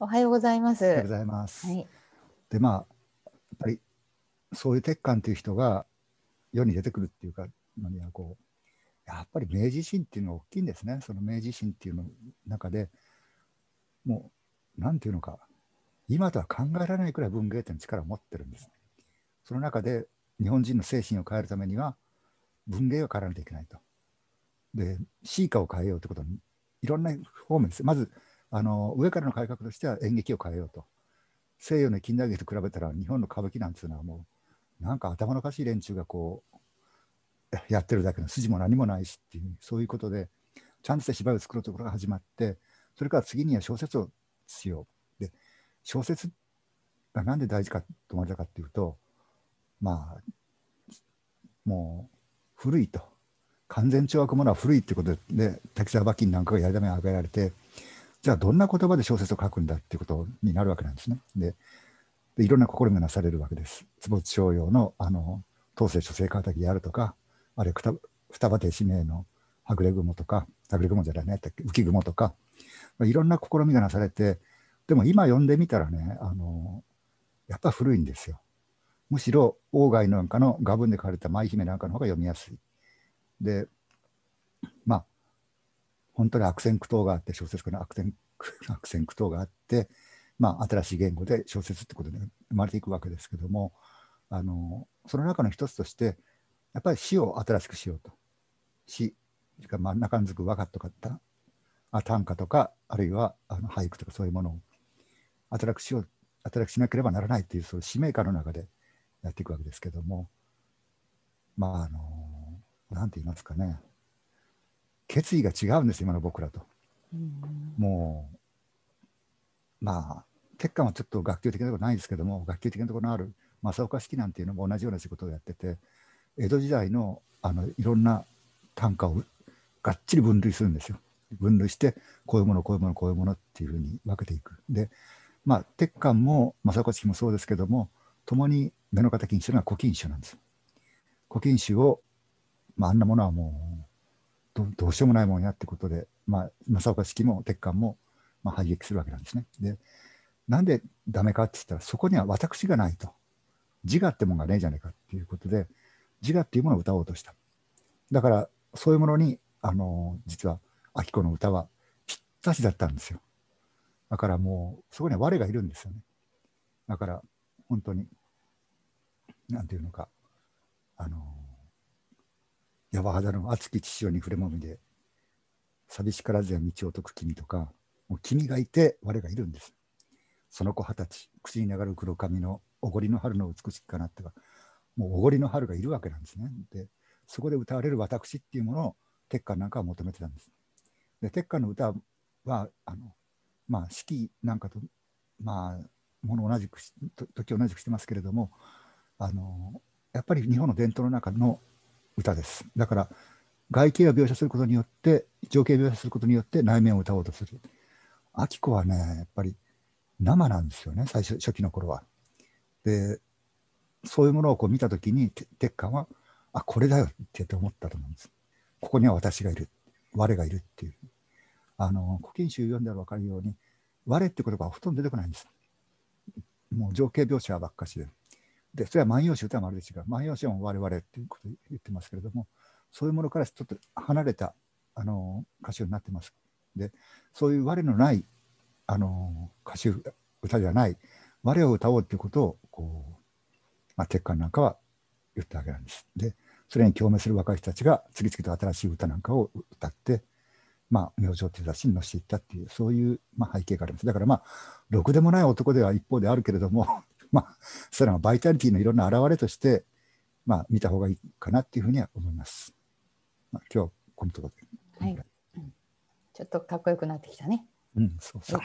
おはようございます。おはようございます。はい、でまあやっぱりそういう鉄管という人が世に出てくるっていうかのにはこうやっぱり明治維新っていうのが大きいんですね。その明治維新っていうの中でもうなんていうのか今とは考えられないくらい文芸ていう力を持ってるんです。その中で日本人の精神を変えるためには文芸を変えらなきゃいけないと。で、シーカを変えようってことにいろんな方面です。まずあの上からの改革としては演劇を変えようと西洋の近代劇と比べたら日本の歌舞伎なんていうのはもうなんか頭のおかしい連中がこうやってるだけの筋も何もないしっていうそういうことでちゃんとした芝居を作ろうところが始まってそれから次には小説をしようで小説が何で大事かと思われたかっていうとまあもう古いと完全懲悪者は古いってことで滝沢馬琴なんかがやり玉に上げられてじゃあどんな言葉で小説を書くんだっていうことになるわけなんですね。でいろんな試みがなされるわけです。坪内逍遥のあの当世書生敵であるとかあるいは双葉亭四名のはぐれ雲とかはぐれ雲じゃないね浮雲とかいろんな試みがなされてでも今読んでみたらねあのやっぱ古いんですよ。むしろ鴎外なんかの画文で書かれた舞姫なんかの方が読みやすい。で本当に悪戦苦闘があって小説家の悪戦 悪戦苦闘があって、まあ、新しい言語で小説ってことで生まれていくわけですけどもあのその中の一つとしてやっぱり死を新しくしようと死が真ん中につくかっとかあ短歌とかあるいはあの俳句とかそういうものを新しく新しくしなければならないというその使命感の中でやっていくわけですけどもまああの何て言いますかね決意が違うんです今の僕らと。うん、もうまあ鉄管はちょっと学級的なところないですけども学級的なところのある正岡式なんていうのも同じような仕事をやってて江戸時代のあのいろんな短歌をがっちり分類するんですよ。分類してこういうものこういうものこういうものっていうふうに分けていく。でまあ鉄管も正岡式もそうですけども共に目の敵にしてるのは古今集なんです。古今集を、まあ、あんなものはもうどどうしようもないもんやってことで、まあ、正岡式も鉄管も、まあ、排撃するわけなんですね。でなんでダメかって言ったらそこには私がないと自我ってもんがねえじゃねえかっていうことで自我っていうものを歌おうとしただからそういうものにあの実は明子の歌はぴったしだったんですよだからもうそこには我がいるんですよねだから本当になんていうのかあの山肌の熱き父親に触れまみで、寂しからずや道を解く君とか、もう君がいて我がいるんです。その子二十歳、口に流る黒髪のおごりの春の美しきかなってか、もうおごりの春がいるわけなんですね。で、そこで歌われる私っていうものを鉄管なんかは求めてたんです。で、鉄管の歌は、あの、まあ、四季なんかと、まあ、もの同じく時同じくしてますけれども、あの、やっぱり日本の伝統の中の歌です。だから外形を描写することによって情景を描写することによって内面を歌おうとする。アキコはねやっぱり生なんですよね最初初期の頃は。でそういうものをこう見た時に鉄管はあこれだよって思ったと思うんです。ここには私がいる我がいるっていう。あの古今集読んだら分かるように「我」って言葉はほとんど出てこないんです。もう情景描写ばっかしで。でそれは「万葉集」とはまるで違う「万葉集」も我々っていうこと言ってますけれどもそういうものからちょっと離れたあの歌集になってます。でそういう我のないあの歌集歌じゃない我を歌おうということをこう、まあ、鉄管なんかは言ったわけなんです。でそれに共鳴する若い人たちが次々と新しい歌なんかを歌ってまあ、明星という雑誌に載せていったっていうそういう、まあ、背景がありますだからまあろくでもない男では一方であるけれどもまあ、それはバイタリティのいろんな表れとして、まあ、見た方がいいかなっていうふうには思います。まあ、今日はこのところで。はい、ちょっとかっこよくなってきたね。うん、そうそう。